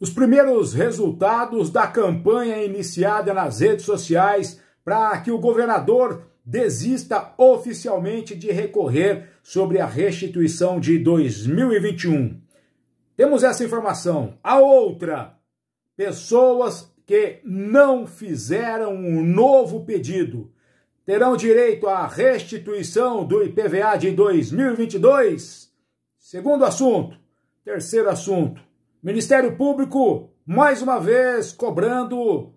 Os primeiros resultados da campanha iniciada nas redes sociais para que o governador desista oficialmente de recorrer sobre a restituição de 2021. Temos essa informação. A outra, pessoas que não fizeram um novo pedido terão direito à restituição do IPVA de 2022. Segundo assunto. Terceiro assunto Ministério Público, mais uma vez, cobrando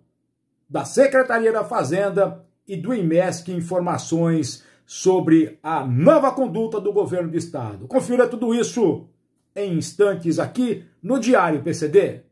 da Secretaria da Fazenda e do IMESC informações sobre a nova conduta do governo do Estado. Confira tudo isso em instantes aqui no Diário PCD.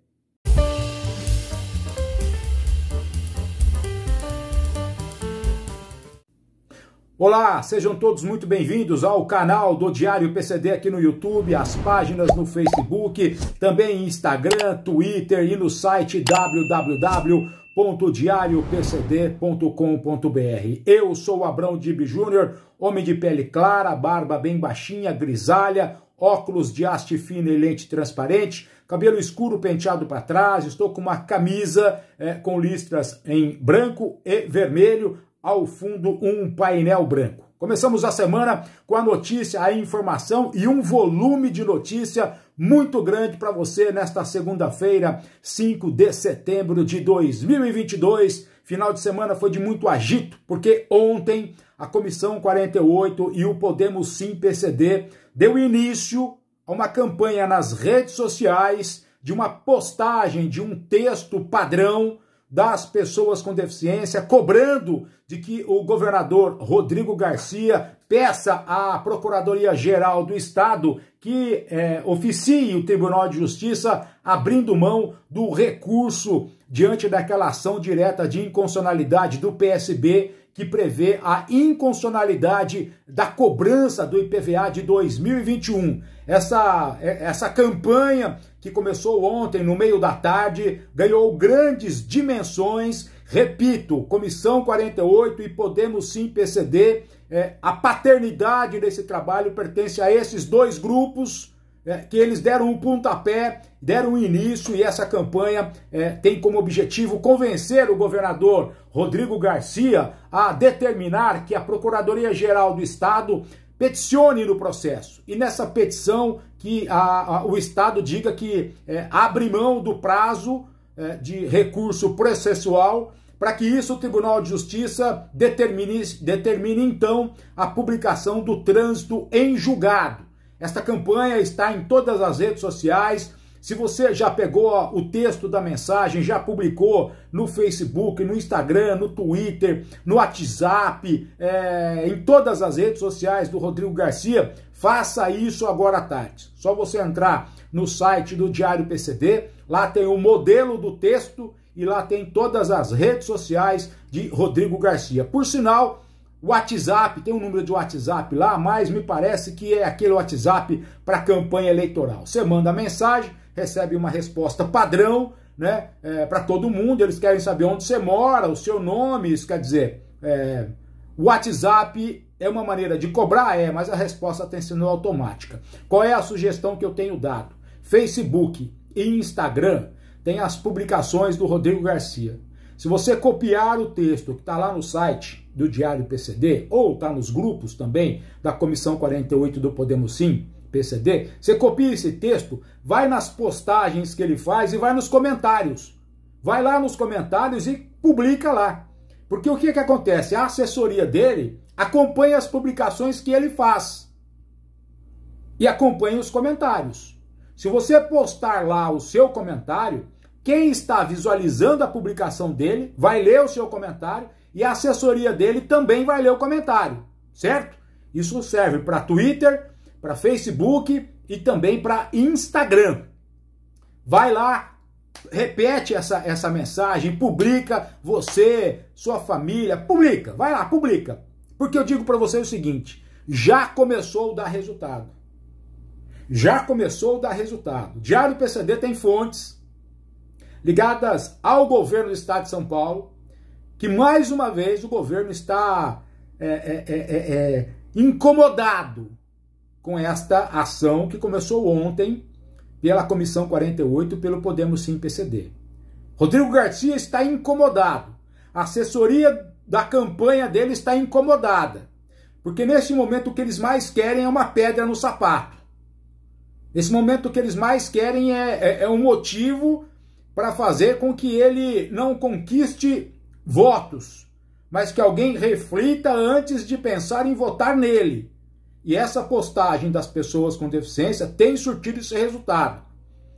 Olá, sejam todos muito bem-vindos ao canal do Diário PCD aqui no YouTube, as páginas no Facebook, também Instagram, Twitter e no site www.diariopcd.com.br. Eu sou o Abrão Dib Júnior, homem de pele clara, barba bem baixinha, grisalha, óculos de haste fina e lente transparente, cabelo escuro penteado para trás, estou com uma camisa é, com listras em branco e vermelho, ao fundo um painel branco. Começamos a semana com a notícia, a informação e um volume de notícia muito grande para você nesta segunda-feira, 5 de setembro de 2022. Final de semana foi de muito agito, porque ontem a Comissão 48 e o Podemos Sim PCD deu início a uma campanha nas redes sociais de uma postagem de um texto padrão das pessoas com deficiência, cobrando de que o governador Rodrigo Garcia peça à Procuradoria-Geral do Estado que é, oficie o Tribunal de Justiça abrindo mão do recurso diante daquela ação direta de inconstitucionalidade do PSB que prevê a inconstitucionalidade da cobrança do IPVA de 2021. Essa, é, essa campanha que começou ontem no meio da tarde, ganhou grandes dimensões. Repito, Comissão 48 e Podemos Sim perceber é, a paternidade desse trabalho pertence a esses dois grupos é, que eles deram um pontapé, deram um início e essa campanha é, tem como objetivo convencer o governador Rodrigo Garcia a determinar que a Procuradoria-Geral do Estado Peticione no processo. E nessa petição que a, a, o Estado diga que é, abre mão do prazo é, de recurso processual para que isso o Tribunal de Justiça determine, determine então a publicação do trânsito em julgado. Esta campanha está em todas as redes sociais, se você já pegou o texto da mensagem, já publicou no Facebook, no Instagram, no Twitter, no WhatsApp, é, em todas as redes sociais do Rodrigo Garcia, faça isso agora à tarde. Só você entrar no site do Diário PCD, lá tem o modelo do texto e lá tem todas as redes sociais de Rodrigo Garcia. Por sinal, WhatsApp, tem um número de WhatsApp lá, mas me parece que é aquele WhatsApp para campanha eleitoral. Você manda mensagem, recebe uma resposta padrão, né? É, para todo mundo, eles querem saber onde você mora, o seu nome, isso quer dizer. É, o WhatsApp é uma maneira de cobrar? É, mas a resposta tem sido automática. Qual é a sugestão que eu tenho dado? Facebook e Instagram têm as publicações do Rodrigo Garcia. Se você copiar o texto que está lá no site do Diário PCD, ou está nos grupos também da Comissão 48 do Podemos Sim, PCD, você copia esse texto, vai nas postagens que ele faz e vai nos comentários. Vai lá nos comentários e publica lá. Porque o que, que acontece? A assessoria dele acompanha as publicações que ele faz e acompanha os comentários. Se você postar lá o seu comentário, quem está visualizando a publicação dele vai ler o seu comentário e a assessoria dele também vai ler o comentário, certo? Isso serve para Twitter, para Facebook e também para Instagram. Vai lá, repete essa, essa mensagem, publica você, sua família, publica, vai lá, publica. Porque eu digo para você o seguinte: já começou a dar resultado. Já começou a dar resultado. Diário PCD tem fontes ligadas ao governo do estado de São Paulo, que mais uma vez o governo está é, é, é, é, é incomodado com esta ação que começou ontem pela Comissão 48 pelo Podemos Sim PCD. Rodrigo Garcia está incomodado. A assessoria da campanha dele está incomodada. Porque neste momento o que eles mais querem é uma pedra no sapato. Nesse momento o que eles mais querem é, é, é um motivo para fazer com que ele não conquiste votos, mas que alguém reflita antes de pensar em votar nele. E essa postagem das pessoas com deficiência tem surtido esse resultado.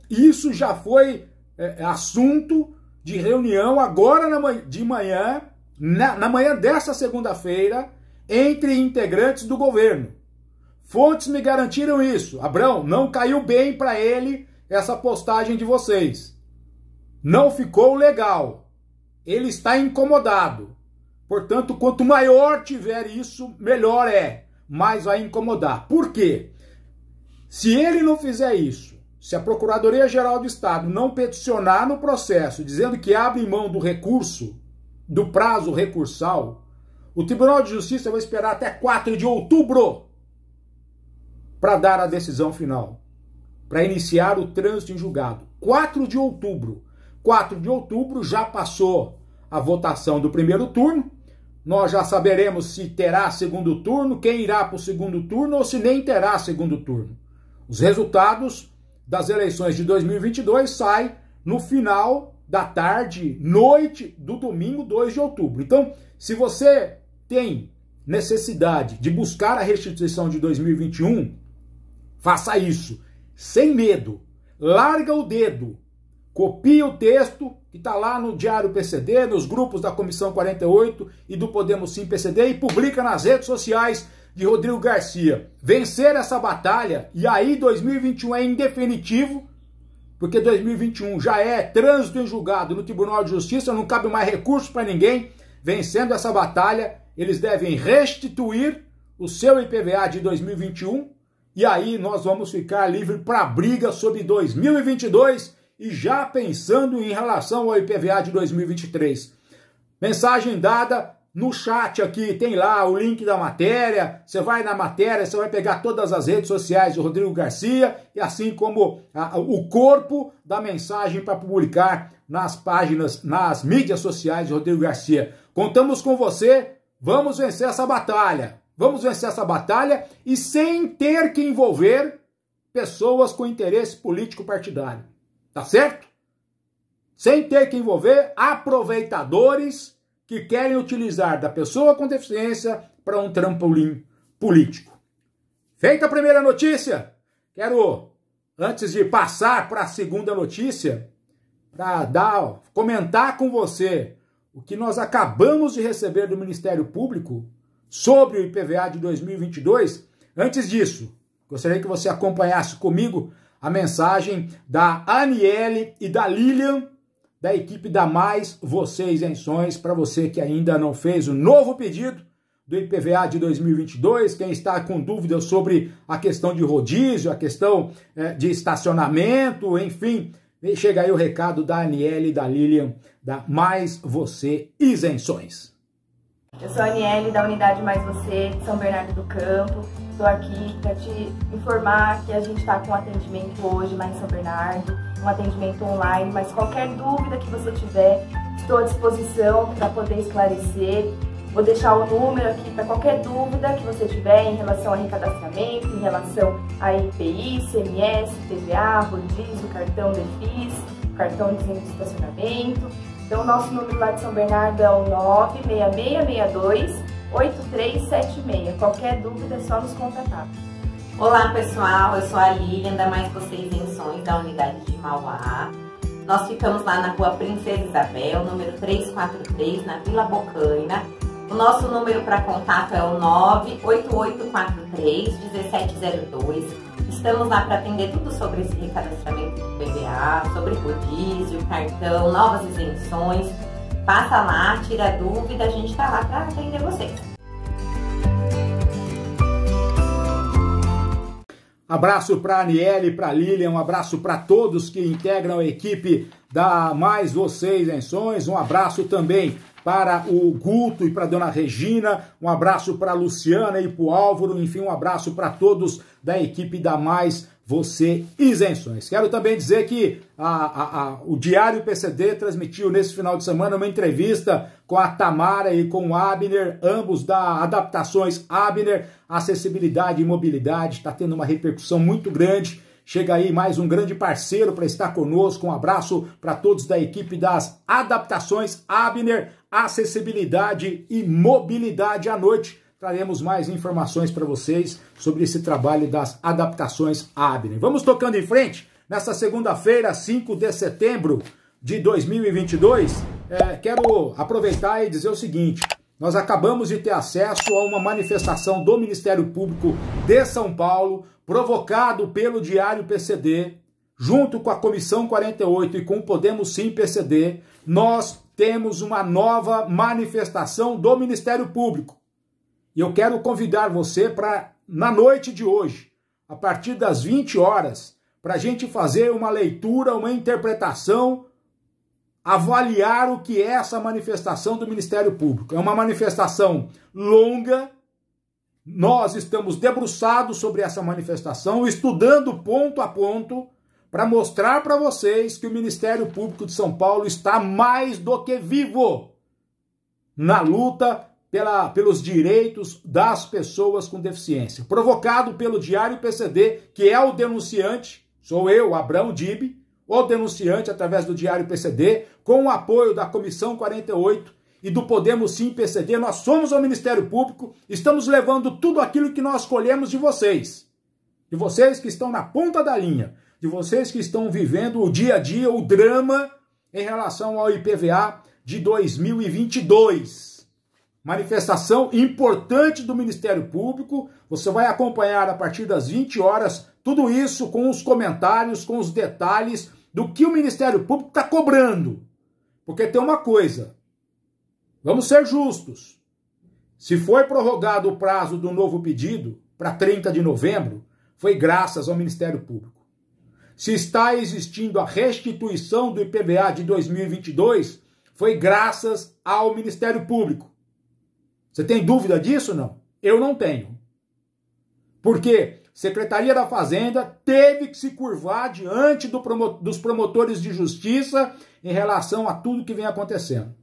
Isso já foi é, é assunto de reunião agora na, de manhã, na, na manhã dessa segunda-feira, entre integrantes do governo. Fontes me garantiram isso. Abrão, não caiu bem para ele essa postagem de vocês. Não ficou legal. Ele está incomodado. Portanto, quanto maior tiver isso, melhor é mais vai incomodar. Por quê? Se ele não fizer isso, se a Procuradoria Geral do Estado não peticionar no processo dizendo que abre mão do recurso, do prazo recursal, o Tribunal de Justiça vai esperar até 4 de outubro para dar a decisão final, para iniciar o trânsito em julgado. 4 de outubro. 4 de outubro já passou a votação do primeiro turno, nós já saberemos se terá segundo turno, quem irá para o segundo turno ou se nem terá segundo turno. Os resultados das eleições de 2022 saem no final da tarde, noite do domingo 2 de outubro. Então, se você tem necessidade de buscar a restituição de 2021, faça isso, sem medo. Larga o dedo, Copia o texto que está lá no Diário PCD, nos grupos da Comissão 48 e do Podemos Sim PCD e publica nas redes sociais de Rodrigo Garcia. Vencer essa batalha e aí 2021 é indefinitivo, porque 2021 já é trânsito em julgado no Tribunal de Justiça, não cabe mais recurso para ninguém. Vencendo essa batalha, eles devem restituir o seu IPVA de 2021 e aí nós vamos ficar livre para briga sobre 2022 e já pensando em relação ao IPVA de 2023. Mensagem dada no chat aqui, tem lá o link da matéria. Você vai na matéria, você vai pegar todas as redes sociais do Rodrigo Garcia e assim como a, o corpo da mensagem para publicar nas páginas, nas mídias sociais de Rodrigo Garcia. Contamos com você, vamos vencer essa batalha. Vamos vencer essa batalha e sem ter que envolver pessoas com interesse político partidário. Tá certo? Sem ter que envolver aproveitadores que querem utilizar da pessoa com deficiência para um trampolim político. Feita a primeira notícia, quero, antes de passar para a segunda notícia, para dar, comentar com você o que nós acabamos de receber do Ministério Público sobre o IPVA de 2022. Antes disso, gostaria que você acompanhasse comigo a mensagem da Aniele e da Lilian, da equipe da Mais Você Isenções, para você que ainda não fez o novo pedido do IPVA de 2022, quem está com dúvidas sobre a questão de rodízio, a questão é, de estacionamento, enfim, chega aí o recado da Aniele e da Lilian, da Mais Você Isenções. Eu sou a Aniele, da unidade Mais Você, de São Bernardo do Campo. Estou aqui para te informar que a gente está com atendimento hoje lá em São Bernardo, um atendimento online, mas qualquer dúvida que você tiver, estou à disposição para poder esclarecer. Vou deixar o número aqui para qualquer dúvida que você tiver em relação a recadastramento, em relação a IPI, CMS, TVA, rodízio, cartão DEFIS, cartão de de estacionamento. Então, o nosso número lá de São Bernardo é o 96662 8376. Qualquer dúvida é só nos contatar. Olá pessoal, eu sou a Lilian da Mais Você Isenções da unidade de Mauá. Nós ficamos lá na rua Princesa Isabel, número 343, na Vila Bocaina. O nosso número para contato é o 98843 1702. Estamos lá para atender tudo sobre esse recadastramento do BBA sobre rodízio, cartão, novas isenções. Passa lá, tira dúvida, a gente está lá para atender vocês. Abraço para a Aniele, para a Lilian, um abraço para todos que integram a equipe da Mais Vocês em Sonhos, um abraço também para o Guto e para a Dona Regina, um abraço para a Luciana e para o Álvaro, enfim, um abraço para todos da equipe da Mais você isenções. Quero também dizer que a, a, a, o Diário PCD transmitiu nesse final de semana uma entrevista com a Tamara e com o Abner, ambos da Adaptações Abner, Acessibilidade e Mobilidade, está tendo uma repercussão muito grande. Chega aí mais um grande parceiro para estar conosco. Um abraço para todos da equipe das Adaptações Abner, Acessibilidade e Mobilidade à noite traremos mais informações para vocês sobre esse trabalho das adaptações Abner. Vamos tocando em frente nessa segunda-feira, 5 de setembro de 2022. É, quero aproveitar e dizer o seguinte: nós acabamos de ter acesso a uma manifestação do Ministério Público de São Paulo, provocado pelo Diário PCD, junto com a Comissão 48 e com o Podemos Sim PCD. Nós temos uma nova manifestação do Ministério Público e eu quero convidar você para, na noite de hoje, a partir das 20 horas, para a gente fazer uma leitura, uma interpretação, avaliar o que é essa manifestação do Ministério Público. É uma manifestação longa, nós estamos debruçados sobre essa manifestação, estudando ponto a ponto, para mostrar para vocês que o Ministério Público de São Paulo está mais do que vivo na luta pela, pelos direitos das pessoas com deficiência, provocado pelo Diário PCD, que é o denunciante, sou eu, Abrão Dib, o denunciante através do Diário PCD, com o apoio da Comissão 48 e do Podemos Sim PCD, nós somos o Ministério Público, estamos levando tudo aquilo que nós colhemos de vocês, de vocês que estão na ponta da linha, de vocês que estão vivendo o dia a dia, o drama em relação ao IPVA de 2022 Manifestação importante do Ministério Público. Você vai acompanhar a partir das 20 horas tudo isso com os comentários, com os detalhes do que o Ministério Público está cobrando. Porque tem uma coisa: vamos ser justos. Se foi prorrogado o prazo do novo pedido para 30 de novembro, foi graças ao Ministério Público. Se está existindo a restituição do IPVA de 2022, foi graças ao Ministério Público. Você tem dúvida disso não? Eu não tenho. Porque Secretaria da Fazenda teve que se curvar diante do promo dos promotores de justiça em relação a tudo que vem acontecendo.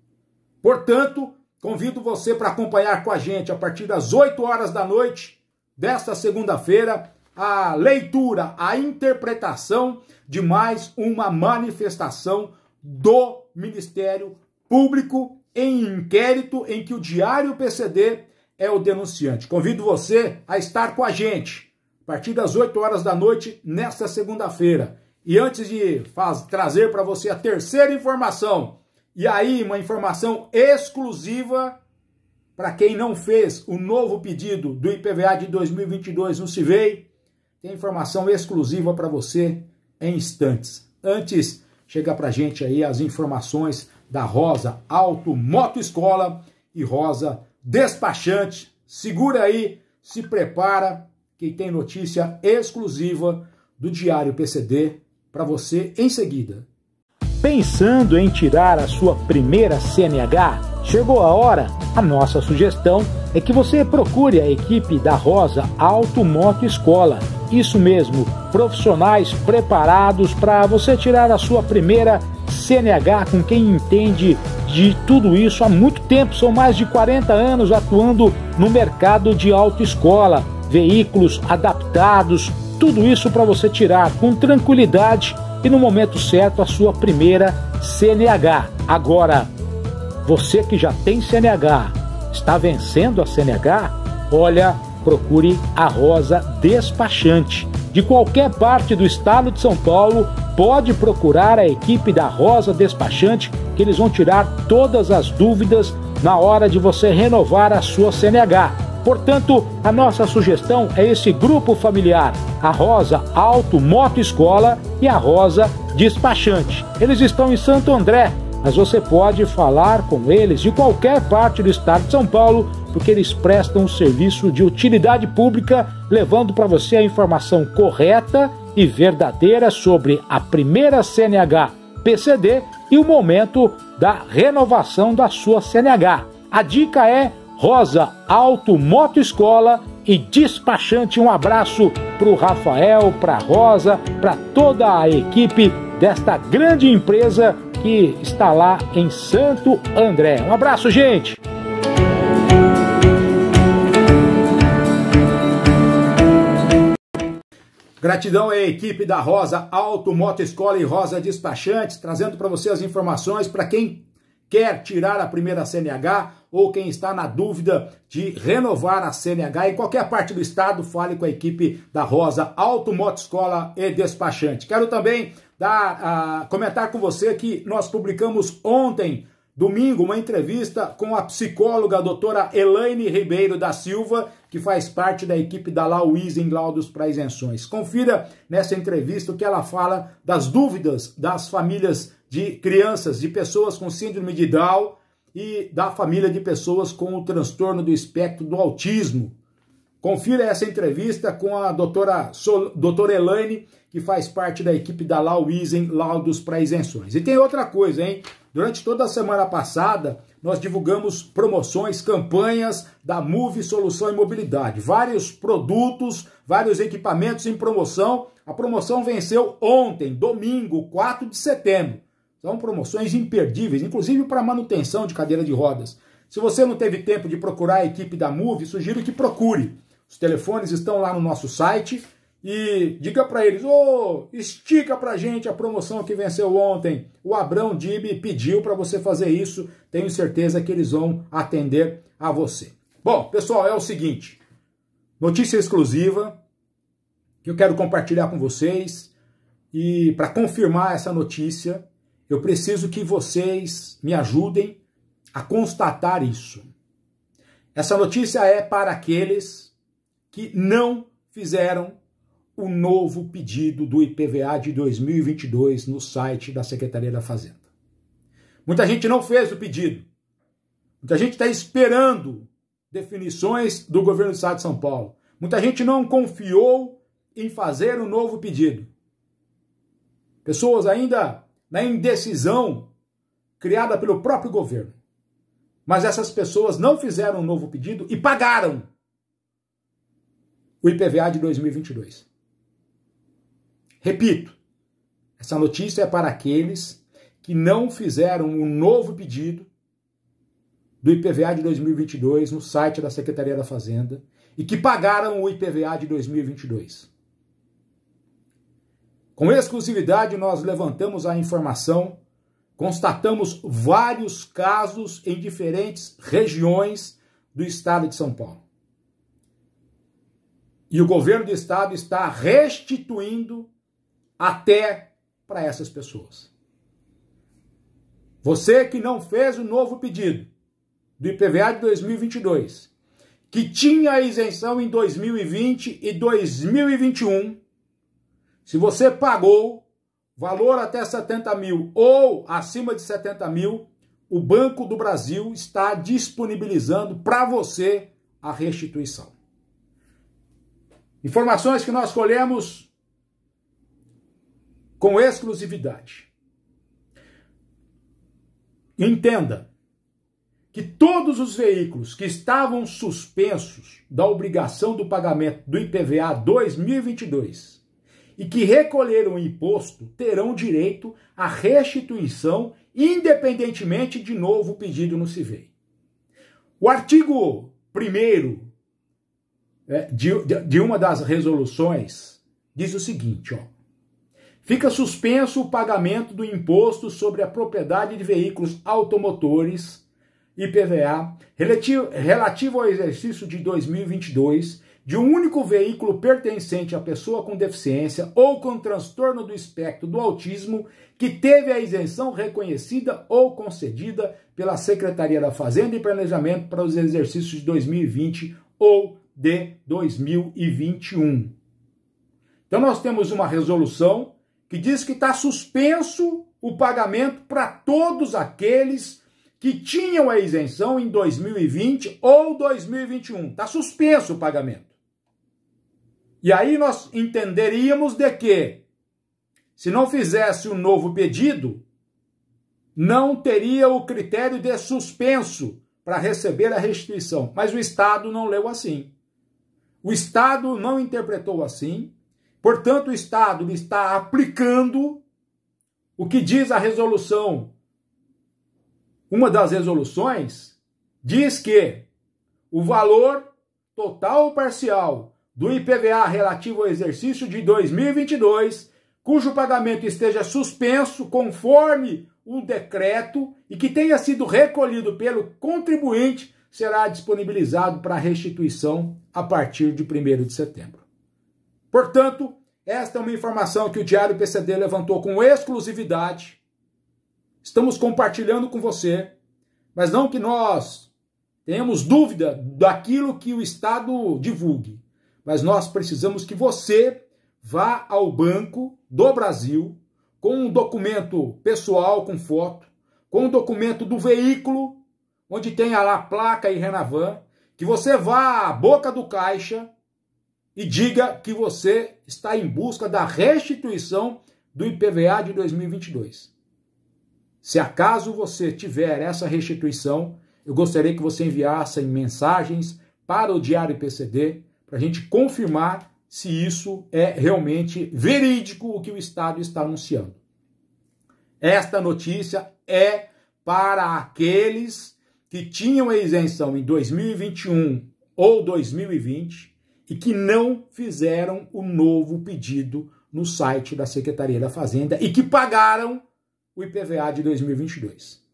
Portanto, convido você para acompanhar com a gente a partir das 8 horas da noite desta segunda-feira a leitura, a interpretação de mais uma manifestação do Ministério Público em inquérito em que o Diário PCD é o denunciante. Convido você a estar com a gente a partir das 8 horas da noite nesta segunda-feira. E antes de faz, trazer para você a terceira informação, e aí uma informação exclusiva para quem não fez o novo pedido do IPVA de 2022 no CIVEI, tem informação exclusiva para você em instantes. Antes, chega para gente aí as informações da Rosa Auto Moto Escola e Rosa Despachante. Segura aí, se prepara, que tem notícia exclusiva do Diário PCD para você em seguida. Pensando em tirar a sua primeira CNH? Chegou a hora! A nossa sugestão é que você procure a equipe da Rosa Auto Moto Escola. Isso mesmo, profissionais preparados para você tirar a sua primeira CNH CNH, com quem entende de tudo isso há muito tempo, são mais de 40 anos atuando no mercado de autoescola, veículos adaptados, tudo isso para você tirar com tranquilidade e no momento certo a sua primeira CNH. Agora, você que já tem CNH, está vencendo a CNH? Olha, procure a Rosa Despachante de qualquer parte do estado de São Paulo pode procurar a equipe da Rosa Despachante, que eles vão tirar todas as dúvidas na hora de você renovar a sua CNH. Portanto, a nossa sugestão é esse grupo familiar, a Rosa Auto Moto Escola e a Rosa Despachante. Eles estão em Santo André, mas você pode falar com eles de qualquer parte do estado de São Paulo porque eles prestam um serviço de utilidade pública, levando para você a informação correta e verdadeira sobre a primeira CNH PCD e o momento da renovação da sua CNH. A dica é Rosa Auto Moto Escola e despachante. Um abraço para o Rafael, para Rosa, para toda a equipe desta grande empresa que está lá em Santo André. Um abraço, gente! Gratidão à equipe da Rosa Auto Moto Escola e Rosa Despachantes, trazendo para você as informações para quem quer tirar a primeira CNH ou quem está na dúvida de renovar a CNH em qualquer parte do estado, fale com a equipe da Rosa Auto Moto Escola e Despachante. Quero também dar, uh, comentar com você que nós publicamos ontem Domingo, uma entrevista com a psicóloga a doutora Elaine Ribeiro da Silva, que faz parte da equipe da Lauiz em Laudos para Isenções. Confira nessa entrevista o que ela fala das dúvidas das famílias de crianças, de pessoas com síndrome de Down e da família de pessoas com o transtorno do espectro do autismo. Confira essa entrevista com a doutora, Sol, doutora Elaine, que faz parte da equipe da Lauiz em Laudos para Isenções. E tem outra coisa, hein? Durante toda a semana passada, nós divulgamos promoções, campanhas da Move Solução e Mobilidade. Vários produtos, vários equipamentos em promoção. A promoção venceu ontem, domingo, 4 de setembro. São promoções imperdíveis, inclusive para manutenção de cadeira de rodas. Se você não teve tempo de procurar a equipe da Move, sugiro que procure. Os telefones estão lá no nosso site e diga para eles, ô, oh, estica para gente a promoção que venceu ontem. O Abrão Dib pediu para você fazer isso. Tenho certeza que eles vão atender a você. Bom, pessoal, é o seguinte. Notícia exclusiva que eu quero compartilhar com vocês. E para confirmar essa notícia, eu preciso que vocês me ajudem a constatar isso. Essa notícia é para aqueles que não fizeram o novo pedido do IPVA de 2022 no site da Secretaria da Fazenda. Muita gente não fez o pedido. Muita gente está esperando definições do governo do Estado de São Paulo. Muita gente não confiou em fazer o um novo pedido. Pessoas ainda na indecisão criada pelo próprio governo. Mas essas pessoas não fizeram um novo pedido e pagaram o IPVA de 2022. Repito, essa notícia é para aqueles que não fizeram o um novo pedido do IPVA de 2022 no site da Secretaria da Fazenda e que pagaram o IPVA de 2022. Com exclusividade, nós levantamos a informação, constatamos vários casos em diferentes regiões do estado de São Paulo. E o governo do estado está restituindo até para essas pessoas. Você que não fez o novo pedido do IPVA de 2022, que tinha a isenção em 2020 e 2021, se você pagou valor até 70 mil ou acima de 70 mil, o Banco do Brasil está disponibilizando para você a restituição. Informações que nós colhemos com exclusividade. Entenda que todos os veículos que estavam suspensos da obrigação do pagamento do IPVA 2022 e que recolheram o imposto terão direito à restituição, independentemente de novo pedido no CIVEI. O artigo 1 é, de, de uma das resoluções diz o seguinte: ó, Fica suspenso o pagamento do imposto sobre a propriedade de veículos automotores, IPVA, relativo, relativo ao exercício de 2022, de um único veículo pertencente à pessoa com deficiência ou com transtorno do espectro do autismo que teve a isenção reconhecida ou concedida pela Secretaria da Fazenda e Planejamento para os exercícios de 2020 ou de 2021. Então nós temos uma resolução diz que está suspenso o pagamento para todos aqueles que tinham a isenção em 2020 ou 2021. Está suspenso o pagamento. E aí nós entenderíamos de que, se não fizesse um novo pedido, não teria o critério de suspenso para receber a restituição. Mas o Estado não leu assim. O Estado não interpretou assim Portanto, o Estado está aplicando o que diz a resolução. Uma das resoluções diz que o valor total ou parcial do IPVA relativo ao exercício de 2022, cujo pagamento esteja suspenso conforme o decreto e que tenha sido recolhido pelo contribuinte, será disponibilizado para restituição a partir de 1 de setembro. Portanto, esta é uma informação que o Diário PCD levantou com exclusividade. Estamos compartilhando com você, mas não que nós tenhamos dúvida daquilo que o Estado divulgue, mas nós precisamos que você vá ao Banco do Brasil com um documento pessoal com foto, com um documento do veículo, onde tenha a placa e Renavan, que você vá à boca do caixa e diga que você está em busca da restituição do IPVA de 2022. Se acaso você tiver essa restituição, eu gostaria que você enviasse mensagens para o Diário PCD para a gente confirmar se isso é realmente verídico o que o Estado está anunciando. Esta notícia é para aqueles que tinham a isenção em 2021 ou 2020 e que não fizeram o novo pedido no site da Secretaria da Fazenda e que pagaram o IPVA de 2022.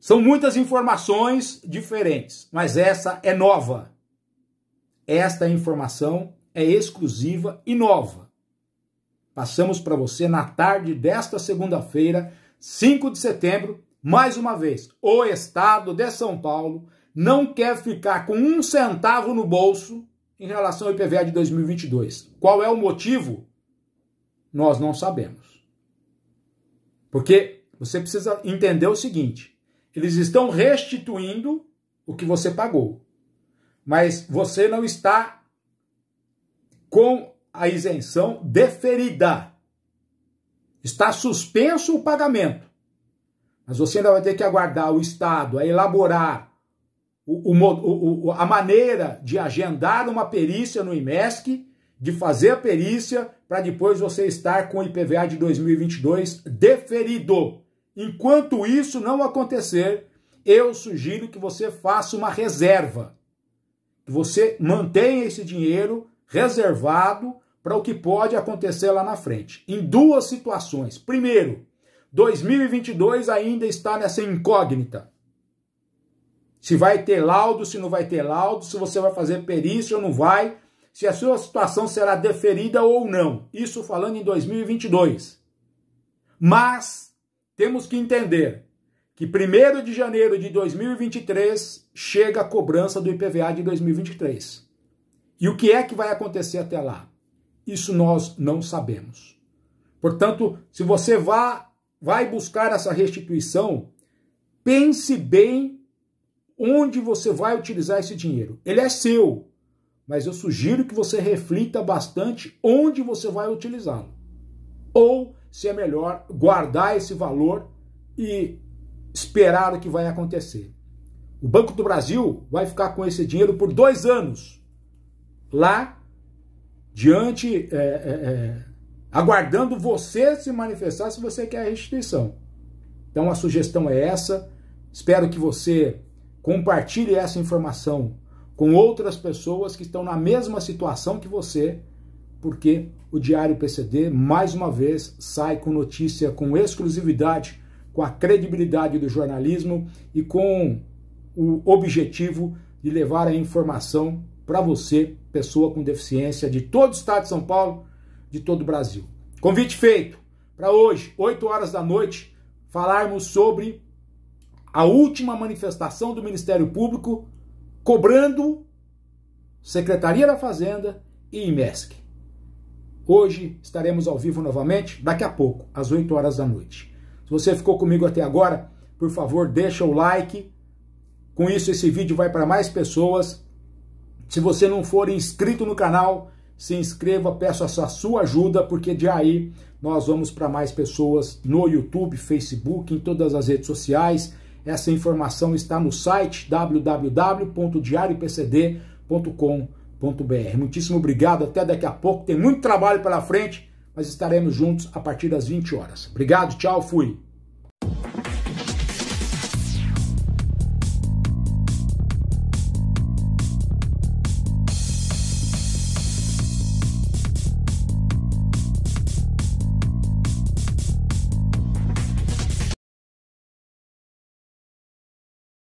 São muitas informações diferentes, mas essa é nova. Esta informação é exclusiva e nova. Passamos para você na tarde desta segunda-feira, 5 de setembro, mais uma vez. O Estado de São Paulo não quer ficar com um centavo no bolso em relação ao IPVA de 2022. Qual é o motivo? Nós não sabemos. Porque você precisa entender o seguinte: eles estão restituindo o que você pagou, mas você não está com a isenção deferida. Está suspenso o pagamento. Mas você ainda vai ter que aguardar o Estado a elaborar o, o, o, a maneira de agendar uma perícia no IMESC, de fazer a perícia, para depois você estar com o IPVA de 2022 deferido. Enquanto isso não acontecer, eu sugiro que você faça uma reserva, que você mantenha esse dinheiro reservado para o que pode acontecer lá na frente. Em duas situações. Primeiro, 2022 ainda está nessa incógnita se vai ter laudo, se não vai ter laudo, se você vai fazer perícia ou não vai, se a sua situação será deferida ou não. Isso falando em 2022. Mas temos que entender que 1 de janeiro de 2023 chega a cobrança do IPVA de 2023. E o que é que vai acontecer até lá? Isso nós não sabemos. Portanto, se você vá, vai buscar essa restituição, pense bem onde você vai utilizar esse dinheiro. Ele é seu, mas eu sugiro que você reflita bastante onde você vai utilizá-lo. Ou se é melhor guardar esse valor e esperar o que vai acontecer. O Banco do Brasil vai ficar com esse dinheiro por dois anos. Lá, diante, é, é, é, aguardando você se manifestar se você quer a restituição. Então a sugestão é essa. Espero que você Compartilhe essa informação com outras pessoas que estão na mesma situação que você, porque o Diário PCD, mais uma vez, sai com notícia com exclusividade, com a credibilidade do jornalismo e com o objetivo de levar a informação para você, pessoa com deficiência de todo o estado de São Paulo, de todo o Brasil. Convite feito para hoje, 8 horas da noite, falarmos sobre a última manifestação do Ministério Público cobrando Secretaria da Fazenda e IMESC. Hoje estaremos ao vivo novamente, daqui a pouco, às 8 horas da noite. Se você ficou comigo até agora, por favor, deixa o like. Com isso, esse vídeo vai para mais pessoas. Se você não for inscrito no canal, se inscreva, peço a sua, a sua ajuda, porque de aí nós vamos para mais pessoas no YouTube, Facebook, em todas as redes sociais essa informação está no site www.diariopcd.com.br. Muitíssimo obrigado, até daqui a pouco. Tem muito trabalho pela frente, mas estaremos juntos a partir das 20 horas. Obrigado, tchau, fui.